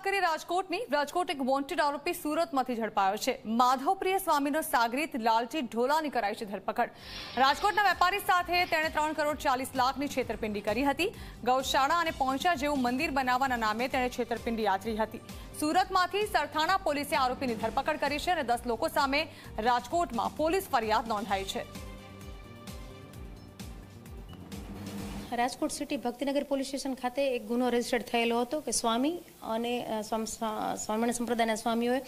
વાત કરીએ રાજકોટની રાજકોટ એક વોન્ટેડ આરોપી સુરતમાંથી ઝડપાયો છે માધવપ્રિય સ્વામીનો સાગરીત લાલજી ઢોલાની કરાઈ છે ધરપકડ રાજકોટના વેપારી સાથે તેણે ત્રણ કરોડ ચાલીસ લાખની છેતરપિંડી કરી હતી ગૌશાળા અને પહોંચા જેવું મંદિર બનાવવાના નામે તેણે છેતરપિંડી આચરી હતી સુરતમાંથી સરથાણા પોલીસે આરોપીની ધરપકડ કરી છે અને દસ લોકો સામે રાજકોટમાં પોલીસ ફરિયાદ નોંધાઈ છે Rajkot city Bhaktinagar police station ખાતે એક ગુનો રજીસ્ટર્ડ થયેલો હતો કે સ્વામી અને સ્વામિનારાયણ સંપ્રદાયના સ્વામીઓએ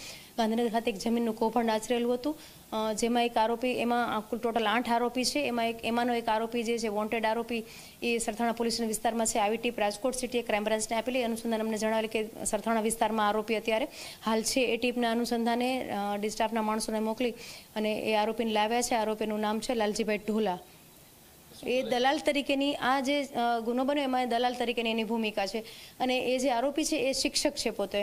ગાંધીનગર ખાતે એક જમીનનું કૌભાંડ આચરેલું હતું જેમાં એક આરોપી એમાં કુલ ટોટલ આઠ આરોપી છે એમાં એક એમાંનો એક આરોપી જે છે વોન્ટેડ આરોપી એ સરથાણા પોલીસ વિસ્તારમાં છે આવી ટીપ રાજકોટ સિટીએ ક્રાઇમ બ્રાન્ચને આપેલી અનુસંધાન અમને જણાવેલ કે સરથાણા વિસ્તારમાં આરોપી અત્યારે હાલ છે એ ટીપના અનુસંધાને ડિસ્ટાફના માણસોને મોકલી અને એ આરોપીને લાવ્યા છે આરોપીનું નામ છે લાલજીભાઈ ઢોલા એ દલાલ તરીકેની આ જે ગુનો બન્યો એમાં દલાલ તરીકેની એની ભૂમિકા છે અને એ જે આરોપી છે એ શિક્ષક છે પોતે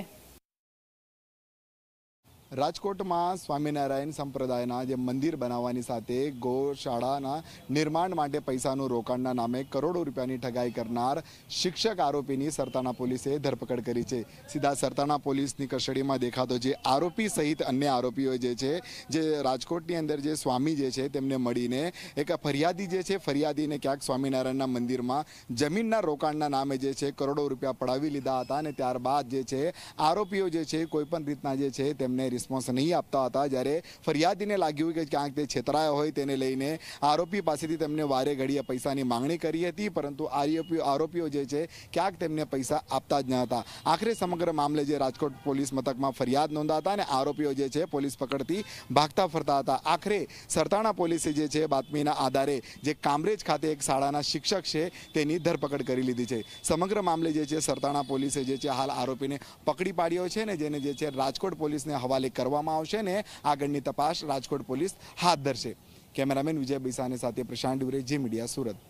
રાજકોટમાં સ્વામિનારાયણ સંપ્રદાયના જે મંદિર બનાવવાની સાથે ગૌશાળાના નિર્માણ માટે પૈસાનું રોકાણના નામે કરોડો રૂપિયાની ઠગાઈ કરનાર શિક્ષક આરોપીની સરતાણા પોલીસે ધરપકડ કરી છે સીધા સરતાણા પોલીસની કસ્ટડીમાં દેખાતો જે આરોપી સહિત અન્ય આરોપીઓ જે છે જે રાજકોટની અંદર જે સ્વામી જે છે તેમને મળીને એક ફરિયાદી જે છે ફરિયાદીને ક્યાંક સ્વામિનારાયણના મંદિરમાં જમીનના રોકાણના નામે જે છે કરોડો રૂપિયા પડાવી લીધા હતા અને ત્યારબાદ જે છે આરોપીઓ જે છે કોઈપણ રીતના જે છે તેમને રિસ્પોન્સ નહીં આપતા હતા જ્યારે ફરિયાદીને લાગ્યું કે ક્યાંક તે છેતરાયો હોય તેને લઈને આરોપી પાસેથી તેમને વારે ઘડીએ પૈસાની માંગણી કરી હતી પરંતુ આરોપીઓ આરોપીઓ જે છે ક્યાંક તેમને પૈસા આપતા જ ન હતા આખરે સમગ્ર મામલે જે રાજકોટ પોલીસ મથકમાં ફરિયાદ નોંધા અને આરોપીઓ જે છે પોલીસ પકડતી ભાગતા ફરતા હતા આખરે સરતાણા પોલીસે જે છે બાતમીના આધારે જે કામરેજ ખાતે એક શાળાના શિક્ષક છે તેની ધરપકડ કરી લીધી છે સમગ્ર મામલે જે છે સરતાણા પોલીસે જે છે હાલ આરોપીને પકડી પાડ્યો છે ને જેને જે છે રાજકોટ પોલીસને હવાલે કરવામાં આવશે ને આગળની તપાસ રાજકોટ પોલીસ હાથ ધરશે કેમેરામેન વિજય બૈસાને સાથે પ્રશાંત ડુરે જે મીડિયા સુરત